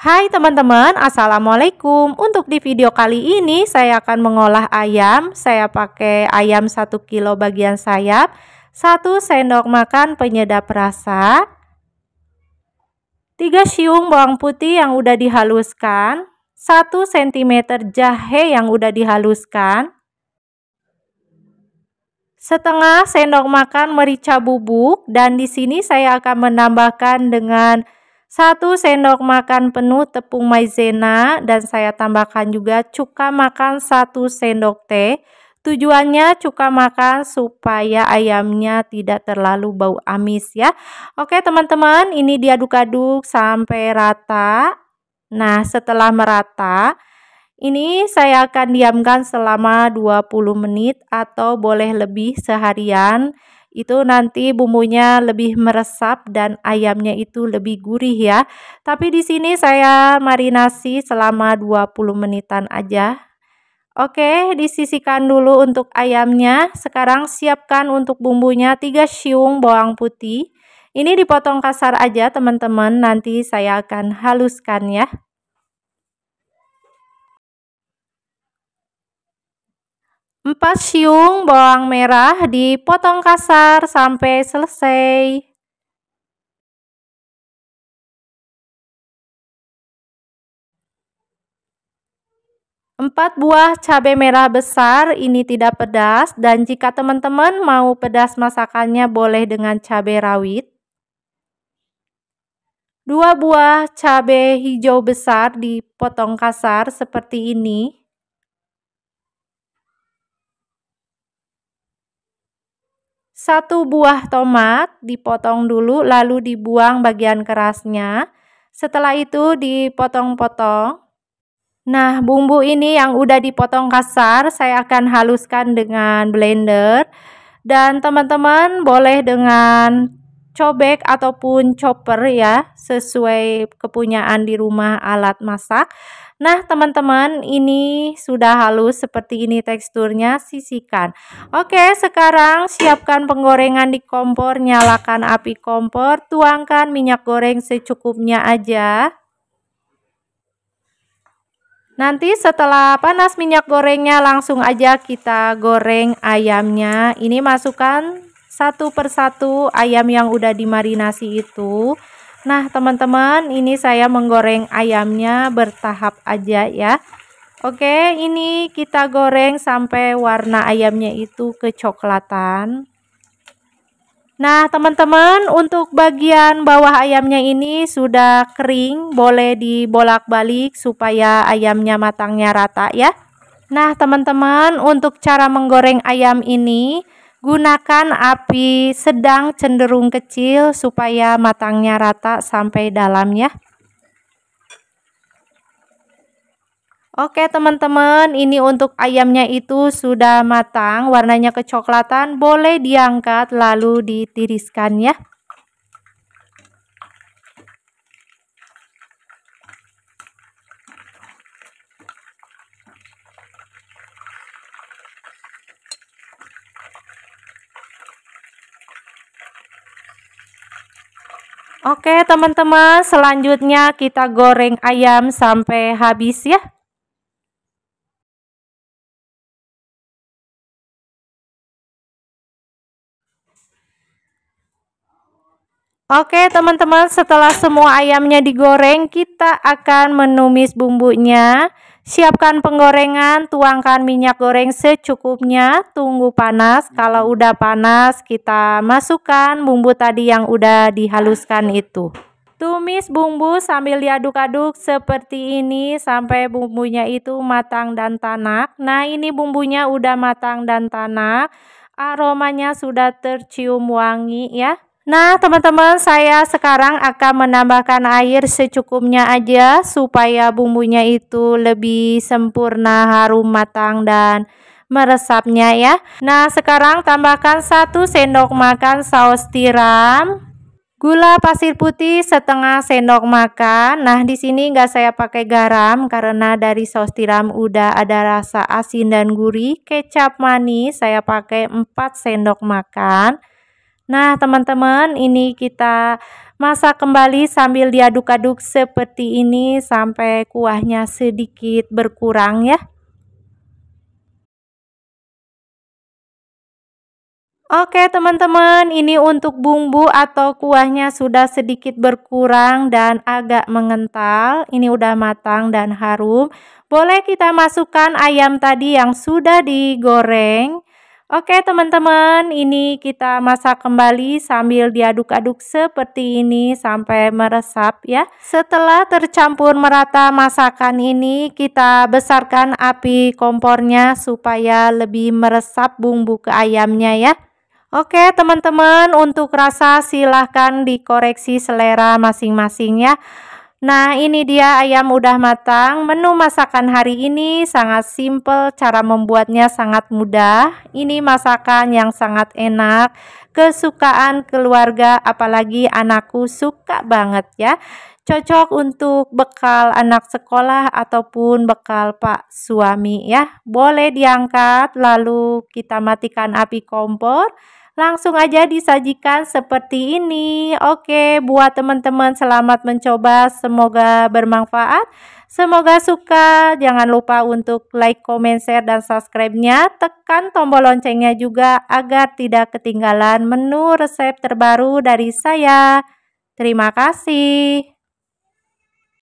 Hai teman-teman, Assalamualaikum Untuk di video kali ini saya akan mengolah ayam Saya pakai ayam 1 kilo bagian sayap 1 sendok makan penyedap rasa 3 siung bawang putih yang udah dihaluskan 1 cm jahe yang udah dihaluskan setengah sendok makan merica bubuk dan di sini saya akan menambahkan dengan 1 sendok makan penuh tepung maizena dan saya tambahkan juga cuka makan 1 sendok teh. Tujuannya cuka makan supaya ayamnya tidak terlalu bau amis ya. Oke teman-teman ini diaduk-aduk sampai rata. Nah setelah merata ini saya akan diamkan selama 20 menit atau boleh lebih seharian itu nanti bumbunya lebih meresap dan ayamnya itu lebih gurih ya. Tapi di sini saya marinasi selama 20 menitan aja. Oke, disisikan dulu untuk ayamnya. Sekarang siapkan untuk bumbunya 3 siung bawang putih. Ini dipotong kasar aja teman-teman, nanti saya akan haluskan ya. 4 siung bawang merah dipotong kasar sampai selesai. Empat buah cabai merah besar ini tidak pedas dan jika teman-teman mau pedas masakannya boleh dengan cabai rawit. Dua buah cabai hijau besar dipotong kasar seperti ini. Satu buah tomat dipotong dulu lalu dibuang bagian kerasnya. Setelah itu dipotong-potong. Nah, bumbu ini yang udah dipotong kasar saya akan haluskan dengan blender. Dan teman-teman boleh dengan cobek ataupun chopper ya, sesuai kepunyaan di rumah alat masak. Nah teman-teman ini sudah halus seperti ini teksturnya sisihkan. Oke sekarang siapkan penggorengan di kompor nyalakan api kompor tuangkan minyak goreng secukupnya aja. Nanti setelah panas minyak gorengnya langsung aja kita goreng ayamnya. Ini masukkan satu persatu ayam yang udah dimarinasi itu. Nah teman-teman ini saya menggoreng ayamnya bertahap aja ya Oke ini kita goreng sampai warna ayamnya itu kecoklatan Nah teman-teman untuk bagian bawah ayamnya ini sudah kering boleh dibolak-balik supaya ayamnya matangnya rata ya Nah teman-teman untuk cara menggoreng ayam ini Gunakan api sedang cenderung kecil supaya matangnya rata sampai dalam ya. Oke teman-teman ini untuk ayamnya itu sudah matang warnanya kecoklatan boleh diangkat lalu ditiriskan ya. Oke teman-teman selanjutnya kita goreng ayam sampai habis ya. Oke teman-teman setelah semua ayamnya digoreng kita akan menumis bumbunya. Siapkan penggorengan, tuangkan minyak goreng secukupnya, tunggu panas. Hmm. Kalau udah panas, kita masukkan bumbu tadi yang udah dihaluskan itu. Tumis bumbu sambil diaduk-aduk seperti ini sampai bumbunya itu matang dan tanak. Nah, ini bumbunya udah matang dan tanak. Aromanya sudah tercium wangi ya. Nah, teman-teman, saya sekarang akan menambahkan air secukupnya aja supaya bumbunya itu lebih sempurna, harum, matang, dan meresapnya ya. Nah, sekarang tambahkan 1 sendok makan saus tiram. Gula pasir putih setengah sendok makan. Nah, di sini nggak saya pakai garam karena dari saus tiram udah ada rasa asin dan gurih. Kecap manis saya pakai 4 sendok makan. Nah, teman-teman, ini kita masak kembali sambil diaduk-aduk seperti ini sampai kuahnya sedikit berkurang ya. Oke teman-teman, ini untuk bumbu atau kuahnya sudah sedikit berkurang dan agak mengental. Ini udah matang dan harum. Boleh kita masukkan ayam tadi yang sudah digoreng. Oke teman-teman, ini kita masak kembali sambil diaduk-aduk seperti ini sampai meresap ya. Setelah tercampur merata masakan ini, kita besarkan api kompornya supaya lebih meresap bumbu ke ayamnya ya. Oke teman-teman, untuk rasa silahkan dikoreksi selera masing-masing ya. Nah, ini dia ayam udah matang. Menu masakan hari ini sangat simple, cara membuatnya sangat mudah. Ini masakan yang sangat enak, kesukaan keluarga, apalagi anakku suka banget ya. Cocok untuk bekal anak sekolah ataupun bekal pak suami ya. Boleh diangkat, lalu kita matikan api kompor langsung aja disajikan seperti ini. Oke, buat teman-teman selamat mencoba, semoga bermanfaat. Semoga suka, jangan lupa untuk like, comment, share, dan subscribe-nya. Tekan tombol loncengnya juga agar tidak ketinggalan menu resep terbaru dari saya. Terima kasih.